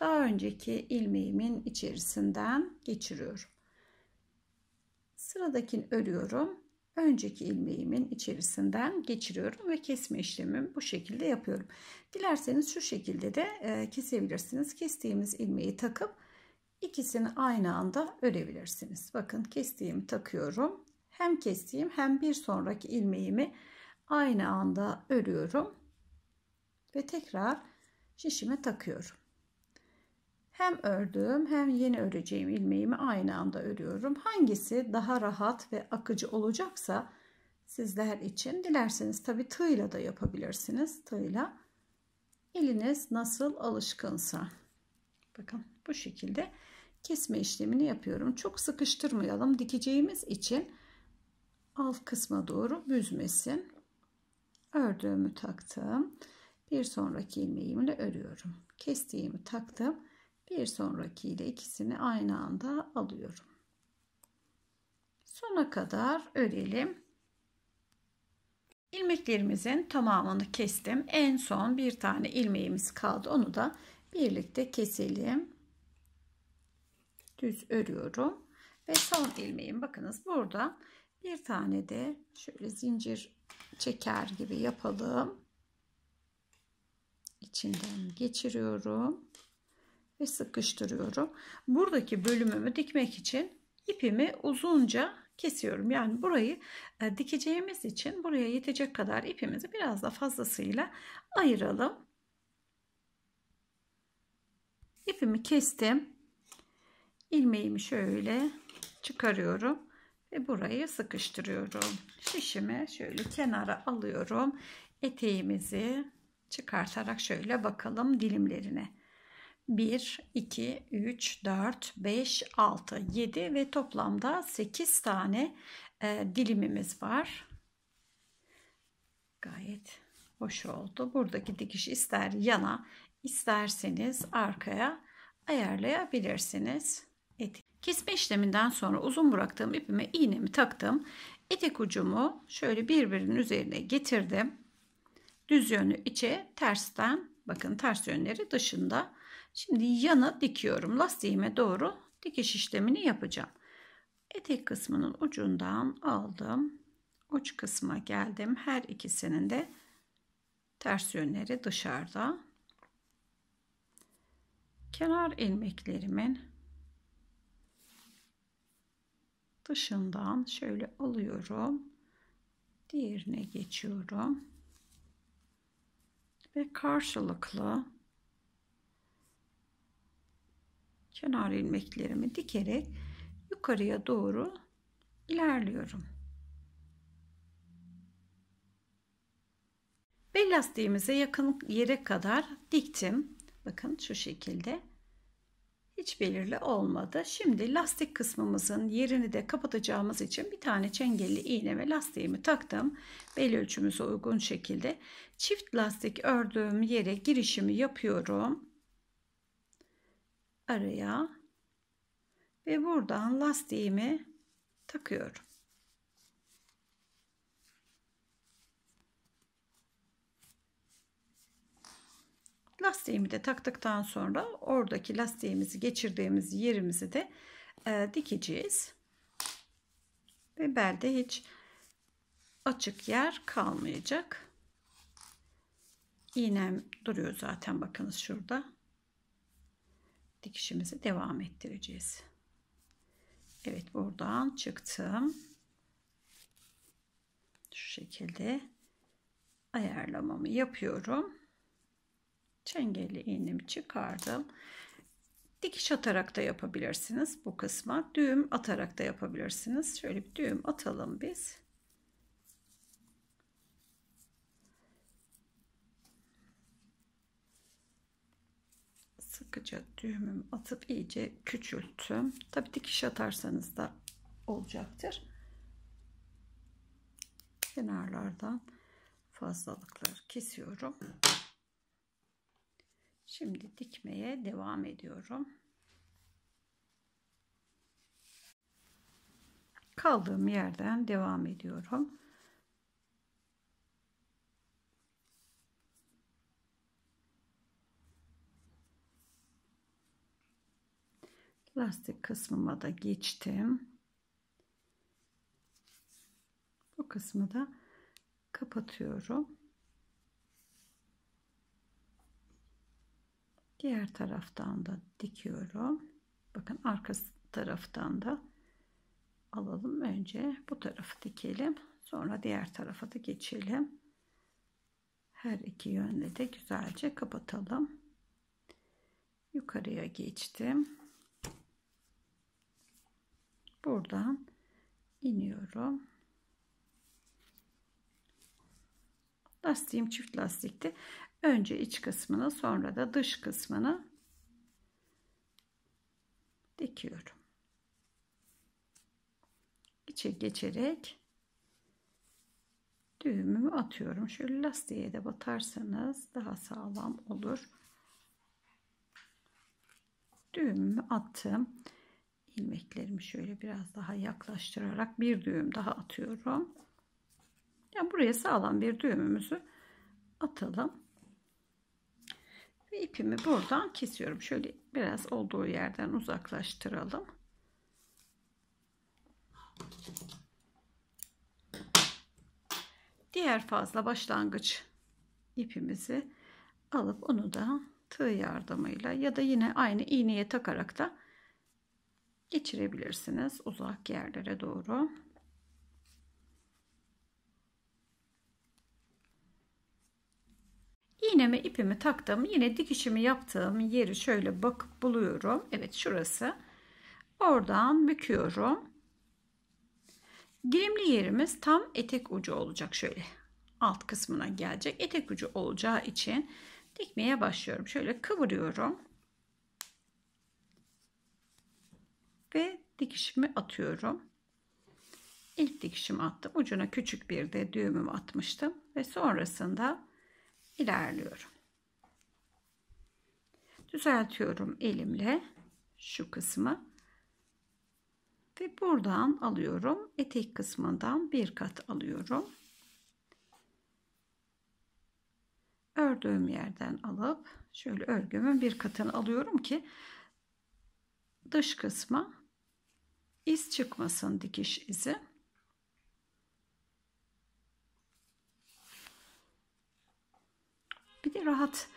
Daha önceki ilmeğimin içerisinden geçiriyorum. Sıradakini örüyorum. Önceki ilmeğimin içerisinden geçiriyorum ve kesme işlemimi bu şekilde yapıyorum. Dilerseniz şu şekilde de e, kesebilirsiniz. Kestiğimiz ilmeği takıp İkisini aynı anda örebilirsiniz. Bakın kestiğimi takıyorum. Hem kestiğim hem bir sonraki ilmeğimi aynı anda örüyorum. Ve tekrar şişime takıyorum. Hem ördüğüm hem yeni öreceğim ilmeğimi aynı anda örüyorum. Hangisi daha rahat ve akıcı olacaksa sizler için dilerseniz tabi tığla da yapabilirsiniz. Tığla eliniz nasıl alışkınsa. Bakın bu şekilde kesme işlemini yapıyorum. Çok sıkıştırmayalım dikeceğimiz için alt kısma doğru büzmesin. Ördüğümü taktım. Bir sonraki ilmeğimle örüyorum. Kestiğimi taktım. Bir sonraki ile ikisini aynı anda alıyorum. Sona kadar örelim. İlmeklerimizin tamamını kestim. En son bir tane ilmeğimiz kaldı. Onu da birlikte keselim düz örüyorum ve son ilmeğim bakınız burada bir tane de şöyle zincir çeker gibi yapalım içinden geçiriyorum ve sıkıştırıyorum buradaki bölümümü dikmek için ipimi uzunca kesiyorum. Yani burayı e, dikeceğimiz için buraya yetecek kadar ipimizi biraz da fazlasıyla ayıralım. İpimi kestim ilmeğimi şöyle çıkarıyorum ve burayı sıkıştırıyorum. Şişimi şöyle kenara alıyorum. Eteğimizi çıkartarak şöyle bakalım dilimlerine. 1, 2, 3, 4, 5, 6, 7 ve toplamda 8 tane e, dilimimiz var. Gayet hoş oldu. Buradaki dikiş ister yana isterseniz arkaya ayarlayabilirsiniz. Kesme işleminden sonra uzun bıraktığım ipime iğnemi taktım. Etek ucumu şöyle birbirinin üzerine getirdim. Düz yönü içe, tersten bakın ters yönleri dışında. Şimdi yana dikiyorum. Lastiğime doğru dikiş işlemini yapacağım. Etek kısmının ucundan aldım. Uç kısma geldim. Her ikisinin de ters yönleri dışarıda. Kenar ilmeklerimin dışından şöyle alıyorum. Diğerine geçiyorum. Ve karşılıklı kenar ilmeklerimi dikerek yukarıya doğru ilerliyorum. Bel lastiğimize yakın yere kadar diktim. Bakın şu şekilde hiç belirli olmadı. Şimdi lastik kısmımızın yerini de kapatacağımız için bir tane çengelli iğne ve lastiğimi taktım. Bel ölçümüze uygun şekilde çift lastik ördüğüm yere girişimi yapıyorum. Araya ve buradan lastiğimi takıyorum. Lastiğimi de taktıktan sonra oradaki lastiğimizi geçirdiğimiz yerimizi de e, dikeceğiz. Ve belde hiç açık yer kalmayacak. İğnem duruyor zaten bakınız şurada. Dikişimizi devam ettireceğiz. Evet buradan çıktım. Şu şekilde ayarlamamı yapıyorum çengeli iğnemi çıkardım. Dikiş atarak da yapabilirsiniz bu kısma. Düğüm atarak da yapabilirsiniz. Şöyle bir düğüm atalım biz. Sıkıca düğümüm atıp iyice küçülttüm. Tabi dikiş atarsanız da olacaktır. Kenarlardan fazlalıklar kesiyorum. Şimdi dikmeye devam ediyorum. Kaldığım yerden devam ediyorum. Lastik kısmıma da geçtim. Bu kısmı da kapatıyorum. diğer taraftan da dikiyorum bakın arka taraftan da alalım önce bu tarafı dikelim sonra diğer tarafa da geçelim her iki yönde de güzelce kapatalım yukarıya geçtim buradan iniyorum lastiğim çift lastikti Önce iç kısmını sonra da dış kısmını dikiyorum. İçe geçerek düğümümü atıyorum. Şöyle lastiğe de batarsanız daha sağlam olur. Düğümümü attım. Ilmeklerimi şöyle biraz daha yaklaştırarak bir düğüm daha atıyorum. Yani buraya sağlam bir düğümümüzü atalım. Ve ipimi buradan kesiyorum. Şöyle biraz olduğu yerden uzaklaştıralım. Diğer fazla başlangıç ipimizi alıp onu da tığ yardımıyla ya da yine aynı iğneye takarak da geçirebilirsiniz uzak yerlere doğru. İğnemi ipimi taktım. Yine dikişimi yaptığım yeri şöyle bakıp buluyorum. Evet şurası. Oradan büküyorum. Girimli yerimiz tam etek ucu olacak şöyle. Alt kısmına gelecek. Etek ucu olacağı için dikmeye başlıyorum. Şöyle kıvırıyorum. Ve dikişimi atıyorum. İlk dikişimi attım. Ucuna küçük bir de düğümümü atmıştım. Ve sonrasında ilerliyorum. Düzeltiyorum elimle şu kısmı. Ve buradan alıyorum. Etek kısmından bir kat alıyorum. Ördüğüm yerden alıp şöyle örgümün bir katını alıyorum ki dış kısma iz çıkmasın dikiş izi. Bir de rahat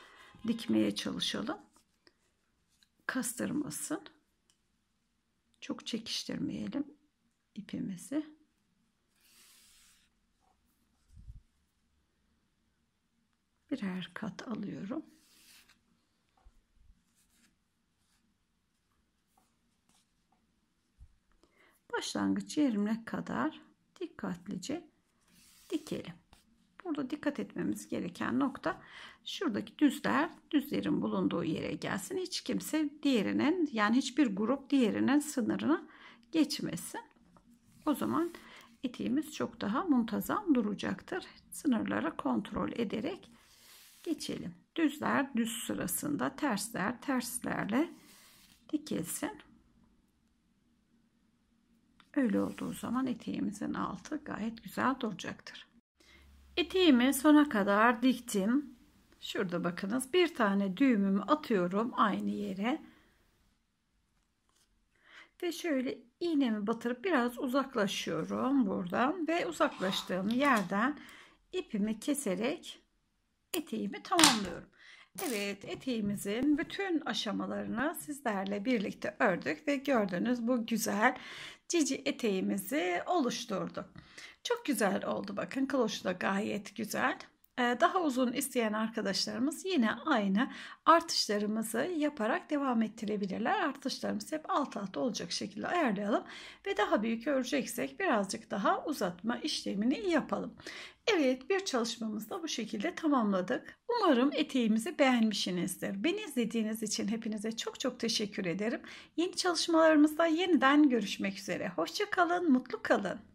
dikmeye çalışalım. Kastırmasın. Çok çekiştirmeyelim ipimizi. Birer kat alıyorum. Başlangıç yerine kadar dikkatlice dikelim. Burada dikkat etmemiz gereken nokta şuradaki düzler düzlerin bulunduğu yere gelsin. Hiç kimse diğerinin yani hiçbir grup diğerinin sınırına geçmesin. O zaman etiğimiz çok daha muntazam duracaktır. Sınırlara kontrol ederek geçelim. Düzler düz sırasında tersler terslerle dikilsin. Öyle olduğu zaman eteğimizin altı gayet güzel duracaktır. Eteğimi sona kadar diktim. Şurada bakınız bir tane düğümümü atıyorum aynı yere. Ve şöyle iğnemi batırıp biraz uzaklaşıyorum buradan ve uzaklaştığım yerden ipimi keserek eteğimi tamamlıyorum. Evet eteğimizin bütün aşamalarını sizlerle birlikte ördük ve gördüğünüz bu güzel cici eteğimizi oluşturduk. Çok güzel oldu bakın. Kloşu da gayet güzel. Ee, daha uzun isteyen arkadaşlarımız yine aynı artışlarımızı yaparak devam ettirebilirler. Artışlarımız hep alt alta olacak şekilde ayarlayalım ve daha büyük öreceksek birazcık daha uzatma işlemini yapalım. Evet bir çalışmamızı da bu şekilde tamamladık. Umarım eteğimizi beğenmişsinizdir. Beni izlediğiniz için hepinize çok çok teşekkür ederim. Yeni çalışmalarımızda yeniden görüşmek üzere. Hoşçakalın, mutlu kalın.